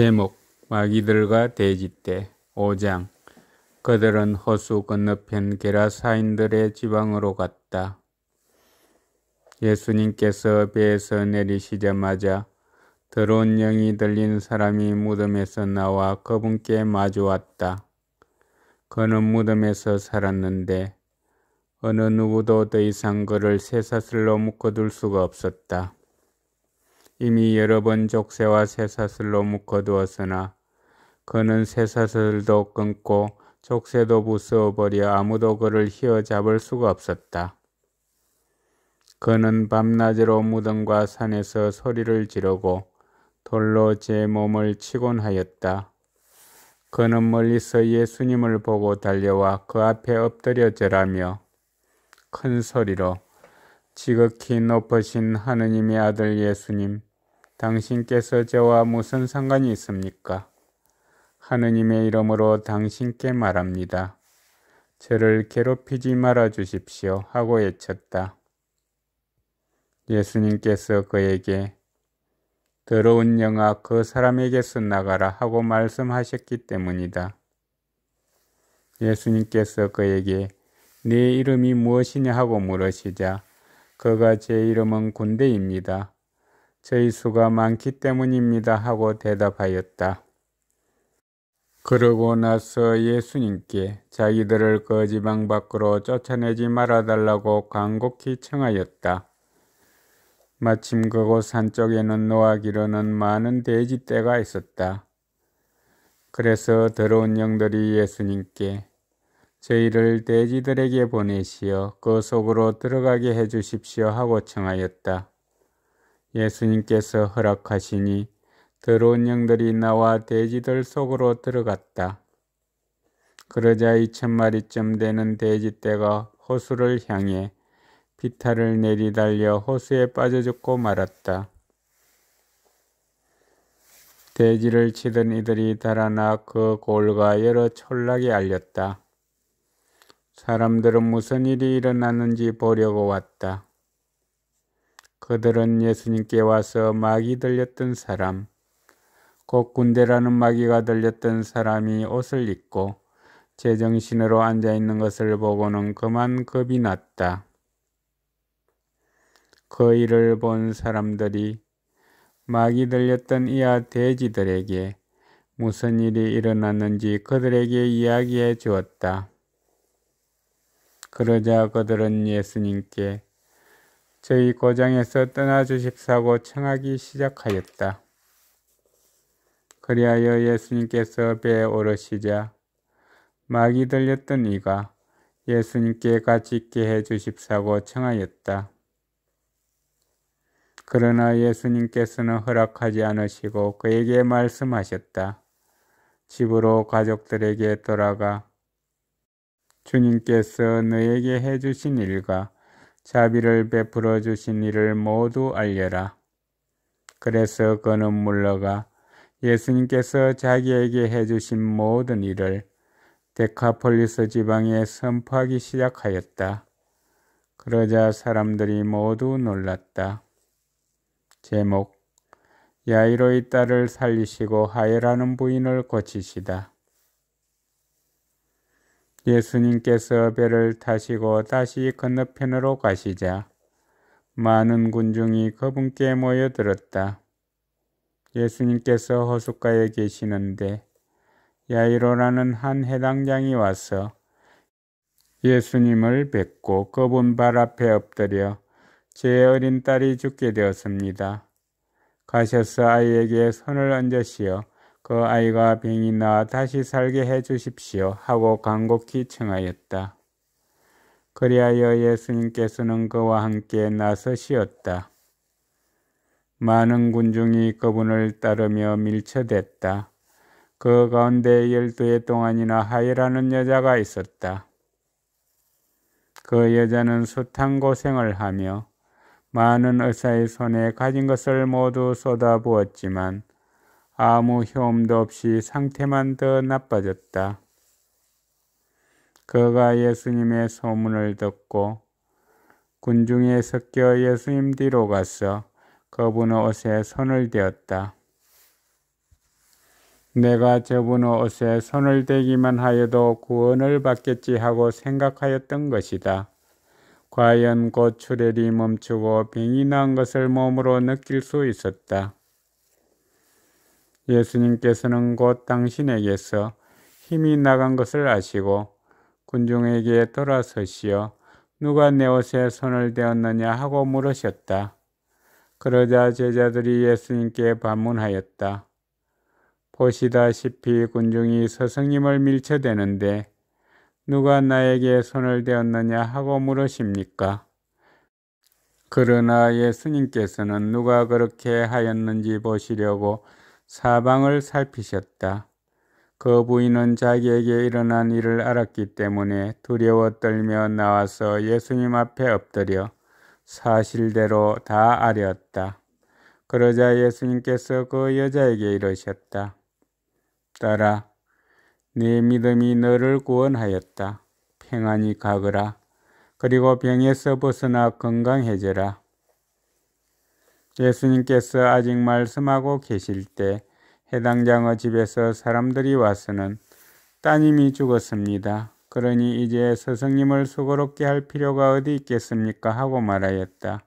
제목 마귀들과 돼지떼 5장 그들은 허수 건너편 게라사인들의 지방으로 갔다. 예수님께서 배에서 내리시자마자 더러운 영이 들린 사람이 무덤에서 나와 그분께 마주왔다. 그는 무덤에서 살았는데 어느 누구도 더 이상 그를 새사슬로 묶어둘 수가 없었다. 이미 여러 번 족쇄와 쇠사슬로 묶어두었으나 그는 쇠사슬도 끊고 족쇄도 부숴버려 아무도 그를 휘어잡을 수가 없었다. 그는 밤낮으로 무덤과 산에서 소리를 지르고 돌로 제 몸을 치곤 하였다. 그는 멀리서 예수님을 보고 달려와 그 앞에 엎드려절하며큰 소리로 지극히 높으신 하느님의 아들 예수님, 당신께서 저와 무슨 상관이 있습니까? 하느님의 이름으로 당신께 말합니다. 저를 괴롭히지 말아 주십시오 하고 외쳤다. 예수님께서 그에게 더러운 영아 그 사람에게서 나가라 하고 말씀하셨기 때문이다. 예수님께서 그에게 네 이름이 무엇이냐 하고 물으시자 그가 제 이름은 군대입니다. 저희 수가 많기 때문입니다 하고 대답하였다. 그러고 나서 예수님께 자기들을 그 지방 밖으로 쫓아내지 말아달라고 간곡히 청하였다. 마침 그곳 산쪽에는 노아 기르는 많은 돼지떼가 있었다. 그래서 더러운 영들이 예수님께 저희를 돼지들에게 보내시어 그 속으로 들어가게 해주십시오 하고 청하였다. 예수님께서 허락하시니 더러운 영들이 나와 돼지들 속으로 들어갔다. 그러자 이 천 마리쯤 되는 돼지 떼가 호수를 향해 비탈을 내리달려 호수에 빠져 죽고 말았다. 돼지를 치던 이들이 달아나 그 골과 여러 촌락이 알렸다. 사람들은 무슨 일이 일어났는지 보려고 왔다. 그들은 예수님께 와서 마귀 들렸던 사람, 곧 군대라는 마귀가 들렸던 사람이 옷을 입고 제정신으로 앉아 있는 것을 보고는 그만 겁이 났다. 그 일을 본 사람들이 마귀 들렸던 이하 돼지들에게 무슨 일이 일어났는지 그들에게 이야기해 주었다. 그러자 그들은 예수님께 저희 고장에서 떠나 주십사고 청하기 시작하였다. 그리하여 예수님께서 배에 오르시자 막이 들렸던 이가 예수님께 같이 있게 해 주십사고 청하였다. 그러나 예수님께서는 허락하지 않으시고 그에게 말씀하셨다. 집으로 가족들에게 돌아가 주님께서 너에게 해주신 일과 자비를 베풀어 주신 일을 모두 알려라. 그래서 그는 물러가 예수님께서 자기에게 해주신 모든 일을 데카폴리스 지방에 선포하기 시작하였다. 그러자 사람들이 모두 놀랐다. 제목 야이로의 딸을 살리시고 하예라는 부인을 고치시다. 예수님께서 배를 타시고 다시 건너편으로 가시자 많은 군중이 그분께 모여들었다. 예수님께서 호숫가에 계시는데 야이로라는 한 해당장이 와서 예수님을 뵙고 그분 발 앞에 엎드려 제 어린 딸이 죽게 되었습니다. 가셔서 아이에게 손을 얹으시어 그 아이가 병이 나 다시 살게 해 주십시오 하고 간곡히 청하였다. 그리하여 예수님께서는 그와 함께 나서시었다. 많은 군중이 그분을 따르며 밀쳐댔다. 그 가운데 열두해 동안이나 하이라는 여자가 있었다. 그 여자는 숱한 고생을 하며 많은 의사의 손에 가진 것을 모두 쏟아부었지만 아무 효험도 없이 상태만 더 나빠졌다. 그가 예수님의 소문을 듣고 군중에 섞여 예수님 뒤로 가서 그분의 옷에 손을 대었다. 내가 저분의 옷에 손을 대기만 하여도 구원을 받겠지 하고 생각하였던 것이다. 과연 곧 출혈이 멈추고 병이 난 것을 몸으로 느낄 수 있었다. 예수님께서는 곧 당신에게서 힘이 나간 것을 아시고 군중에게 돌아서시어 누가 내 옷에 손을 대었느냐 하고 물으셨다. 그러자 제자들이 예수님께 반문하였다. 보시다시피 군중이 스승님을 밀쳐대는데 누가 나에게 손을 대었느냐 하고 물으십니까? 그러나 예수님께서는 누가 그렇게 하였는지 보시려고 사방을 살피셨다. 그 부인은 자기에게 일어난 일을 알았기 때문에 두려워 떨며 나와서 예수님 앞에 엎드려 사실대로 다 아뢰었다. 그러자 예수님께서 그 여자에게 이러셨다. 따라 네 믿음이 너를 구원하였다. 평안히 가거라. 그리고 병에서 벗어나 건강해져라. 예수님께서 아직 말씀하고 계실 때해당장어 집에서 사람들이 와서는 따님이 죽었습니다. 그러니 이제 스승님을 수고롭게 할 필요가 어디 있겠습니까? 하고 말하였다.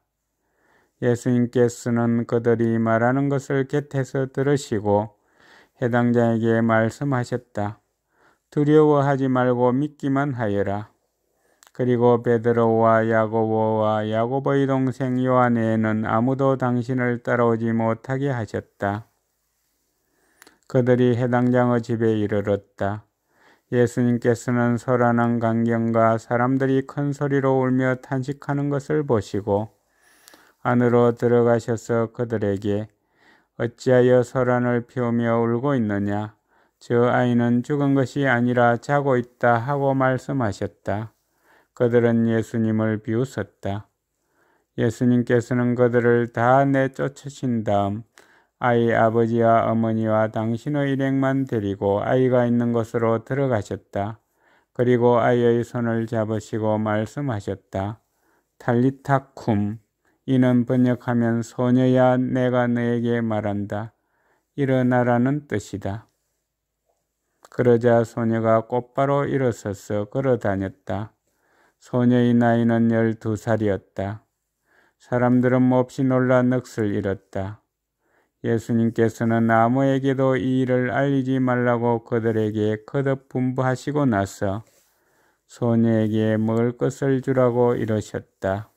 예수님께서는 그들이 말하는 것을 곁에서 들으시고 해당자에게 말씀하셨다. 두려워하지 말고 믿기만 하여라. 그리고 베드로와 야고보와 야고보의 동생 요한에는 아무도 당신을 따라오지 못하게 하셨다. 그들이 해당장의 집에 이르렀다. 예수님께서는 소란는광경과 사람들이 큰 소리로 울며 탄식하는 것을 보시고 안으로 들어가셔서 그들에게 어찌하여 소란을 피우며 울고 있느냐? 저 아이는 죽은 것이 아니라 자고 있다 하고 말씀하셨다. 그들은 예수님을 비웃었다. 예수님께서는 그들을 다 내쫓으신 다음 아이 아버지와 어머니와 당신의 일행만 데리고 아이가 있는 곳으로 들어가셨다. 그리고 아이의 손을 잡으시고 말씀하셨다. 탈리타쿰 이는 번역하면 소녀야 내가 너에게 말한다. 일어나라는 뜻이다. 그러자 소녀가 곧바로 일어서서 걸어 다녔다. 소녀의 나이는 열두 살이었다. 사람들은 몹시 놀라 넋을 잃었다. 예수님께서는 아무에게도 이 일을 알리지 말라고 그들에게 거듭 분부하시고 나서 소녀에게 먹을 것을 주라고 이러셨다.